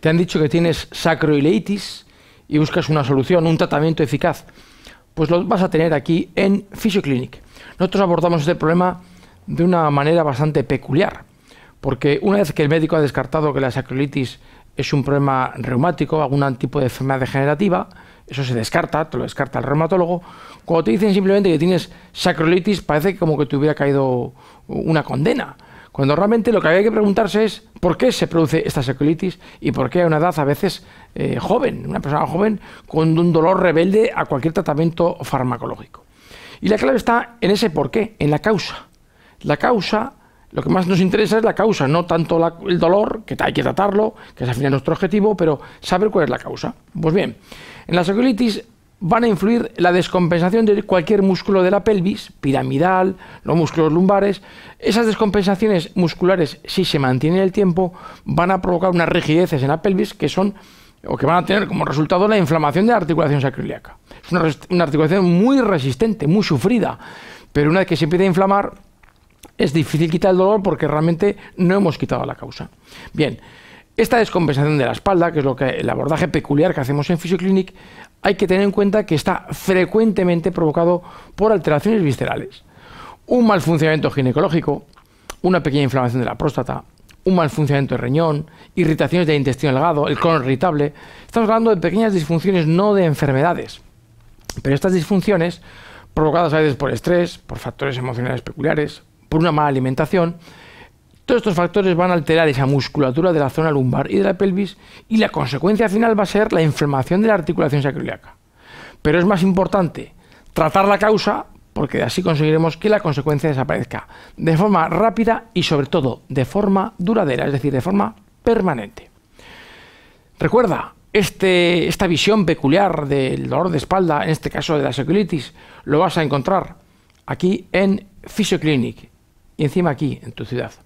Te han dicho que tienes sacroileitis y buscas una solución, un tratamiento eficaz. Pues lo vas a tener aquí en Physioclinic. Nosotros abordamos este problema de una manera bastante peculiar, porque una vez que el médico ha descartado que la sacroileitis es un problema reumático, algún tipo de enfermedad degenerativa, eso se descarta, te lo descarta el reumatólogo. Cuando te dicen simplemente que tienes sacroileitis parece como que te hubiera caído una condena. Cuando realmente lo que hay que preguntarse es por qué se produce esta seculitis y por qué a una edad a veces eh, joven, una persona joven con un dolor rebelde a cualquier tratamiento farmacológico. Y la clave está en ese por qué, en la causa. La causa, lo que más nos interesa es la causa, no tanto el dolor, que hay que tratarlo, que es al final nuestro objetivo, pero saber cuál es la causa. Pues bien, en la sacroilitis van a influir la descompensación de cualquier músculo de la pelvis, piramidal, los músculos lumbares. Esas descompensaciones musculares, si se mantienen el tiempo, van a provocar unas rigideces en la pelvis que son o que van a tener como resultado la inflamación de la articulación sacroiliaca. Es una, una articulación muy resistente, muy sufrida, pero una vez que se empieza a inflamar, es difícil quitar el dolor porque realmente no hemos quitado la causa. Bien, esta descompensación de la espalda, que es lo que el abordaje peculiar que hacemos en Physioclinic, hay que tener en cuenta que está frecuentemente provocado por alteraciones viscerales, un mal funcionamiento ginecológico, una pequeña inflamación de la próstata, un mal funcionamiento del riñón, irritaciones del intestino delgado, el colon irritable. Estamos hablando de pequeñas disfunciones, no de enfermedades. Pero estas disfunciones, provocadas a veces por estrés, por factores emocionales peculiares, por una mala alimentación, todos estos factores van a alterar esa musculatura de la zona lumbar y de la pelvis y la consecuencia final va a ser la inflamación de la articulación sacroiliaca. Pero es más importante tratar la causa porque así conseguiremos que la consecuencia desaparezca de forma rápida y sobre todo de forma duradera, es decir, de forma permanente. Recuerda, este, esta visión peculiar del dolor de espalda, en este caso de la sacroilitis, lo vas a encontrar aquí en Physioclinic y encima aquí en tu ciudad.